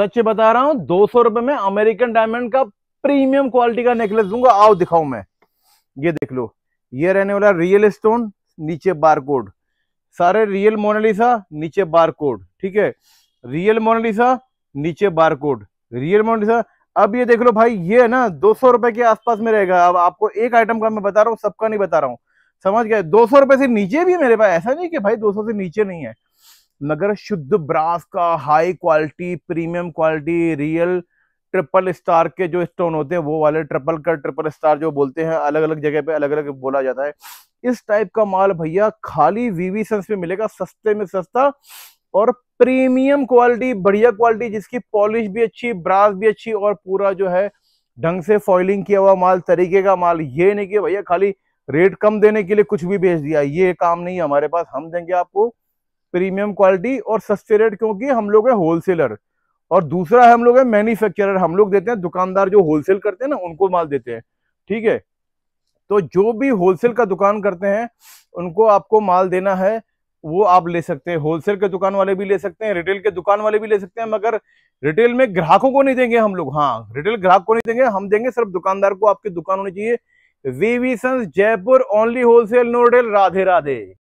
सच बता रहा हूं दो सौ रुपए में अमेरिकन डायमंड का प्रीमियम क्वालिटी का नेकलेस दूंगा आओ दिखाऊं मैं ये देख लो ये रहने वाला रियल स्टोन नीचे बारकोड सारे रियल मोनालिसा नीचे बारकोड ठीक है रियल मोनालिसा नीचे बारकोड रियल मोनालिसा अब ये देख लो भाई ये है ना दो सौ रुपए के आसपास में रहेगा अब आपको एक आइटम का मैं बता रहा हूँ सबका नहीं बता रहा हूँ समझ गया दो सौ रुपए से नीचे भी मेरे पास ऐसा नहीं कि भाई दो सौ से नीचे नहीं है मगर शुद्ध ब्रास का high quality premium quality real triple star के जो स्टोन होते हैं वो वाले ट्रिपल का ट्रिपल स्टार जो बोलते हैं अलग अलग जगह पे अलग अलग बोला जाता है इस टाइप का माल भैया खाली वीवी सेंस में मिलेगा सस्ते में सस्ता और प्रीमियम क्वालिटी बढ़िया क्वालिटी जिसकी पॉलिश भी अच्छी ब्रास भी अच्छी और पूरा जो है ढंग से फॉइलिंग किया हुआ माल तरीके का माल ये नहीं कि भैया खाली रेट कम देने के लिए कुछ भी भेज दिया ये काम नहीं है हमारे पास हम देंगे आपको प्रीमियम क्वालिटी और सस्ते रेट क्योंकि हम लोग हैं होलसेलर और दूसरा है हम लोग है मैन्युफैक्चरर हम लोग देते हैं दुकानदार जो होलसेल करते हैं ना उनको माल देते हैं ठीक है तो जो भी होलसेल का दुकान करते हैं उनको आपको माल देना है वो आप ले सकते हैं होलसेल के दुकान वाले भी ले सकते हैं रिटेल के दुकान वाले भी ले सकते हैं मगर रिटेल में ग्राहकों को नहीं देंगे हम लोग हाँ रिटेल ग्राहक को नहीं देंगे हम देंगे सिर्फ दुकानदार को आपकी दुकान होनी चाहिए V V Jaipur only wholesale no retail Radhe Radhe